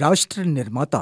राष्ट्र निर्माता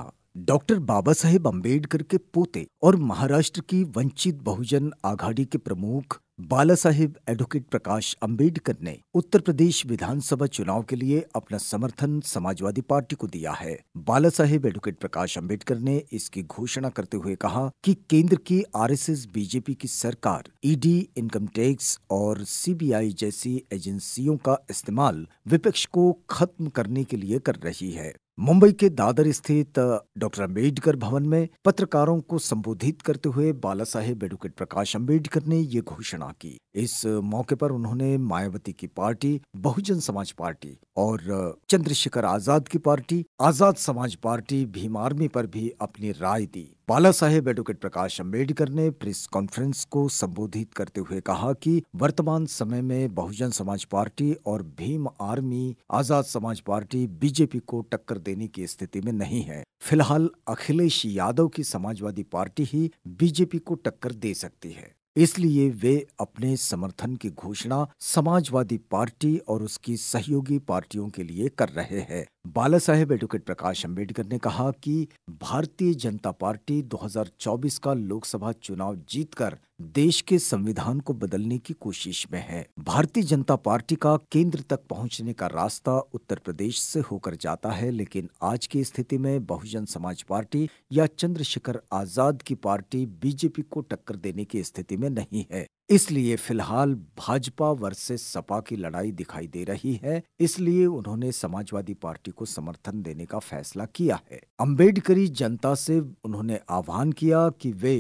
डॉक्टर बाबा साहेब अम्बेडकर के पोते और महाराष्ट्र की वंचित बहुजन आघाड़ी के प्रमुख बाला साहिब एडवोकेट प्रकाश अंबेडकर ने उत्तर प्रदेश विधानसभा चुनाव के लिए अपना समर्थन समाजवादी पार्टी को दिया है बाला साहिब एडवोकेट प्रकाश अंबेडकर ने इसकी घोषणा करते हुए कहा कि केंद्र की आरएसएस बीजेपी की सरकार ईडी इनकम टैक्स और सीबीआई जैसी एजेंसियों का इस्तेमाल विपक्ष को खत्म करने के लिए कर रही है मुंबई के दादर स्थित डॉक्टर अंबेडकर भवन में पत्रकारों को संबोधित करते हुए बाला साहेब एडवोकेट प्रकाश अंबेडकर ने ये घोषणा घोषणा की इस मौके पर उन्होंने मायावती की पार्टी बहुजन समाज पार्टी और चंद्रशेखर आजाद की पार्टी आजाद समाज पार्टी भीम आर्मी पर भी अपनी राय दी बाला साहेब एडवोकेट प्रकाश अम्बेडकर ने प्रेस कॉन्फ्रेंस को संबोधित करते हुए कहा कि वर्तमान समय में बहुजन समाज पार्टी और भीम आर्मी आजाद समाज पार्टी बीजेपी को टक्कर देने की स्थिति में नहीं है फिलहाल अखिलेश यादव की समाजवादी पार्टी ही बीजेपी को टक्कर दे सकती है इसलिए वे अपने समर्थन की घोषणा समाजवादी पार्टी और उसकी सहयोगी पार्टियों के लिए कर रहे हैं बाला साहेब एडवोकेट प्रकाश अंबेडकर ने कहा कि भारतीय जनता पार्टी 2024 का लोकसभा चुनाव जीतकर देश के संविधान को बदलने की कोशिश में है भारतीय जनता पार्टी का केंद्र तक पहुंचने का रास्ता उत्तर प्रदेश से होकर जाता है लेकिन आज की स्थिति में बहुजन समाज पार्टी या चंद्रशेखर आजाद की पार्टी बीजेपी को टक्कर देने की स्थिति में नहीं है इसलिए फिलहाल भाजपा वर्सेस सपा की लड़ाई दिखाई दे रही है इसलिए उन्होंने समाजवादी पार्टी को समर्थन देने का फैसला किया है अंबेडकरी जनता से उन्होंने आह्वान किया कि वे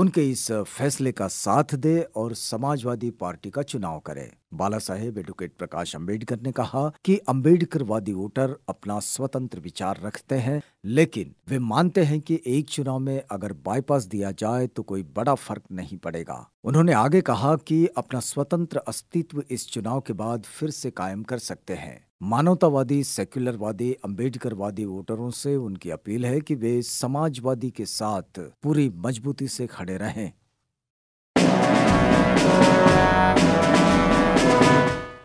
उनके इस फैसले का साथ दे और समाजवादी पार्टी का चुनाव करें बाला साहेब एडवोकेट प्रकाश अंबेडकर ने कहा कि अंबेडकरवादी वोटर अपना स्वतंत्र विचार रखते हैं लेकिन वे मानते हैं कि एक चुनाव में अगर बाईपास दिया जाए तो कोई बड़ा फर्क नहीं पड़ेगा उन्होंने आगे कहा कि अपना स्वतंत्र अस्तित्व इस चुनाव के बाद फिर से कायम कर सकते हैं मानवतावादी सेक्युलरवादी अंबेडकरवादी वोटरों से उनकी अपील है कि वे समाजवादी के साथ पूरी मजबूती से खड़े रहें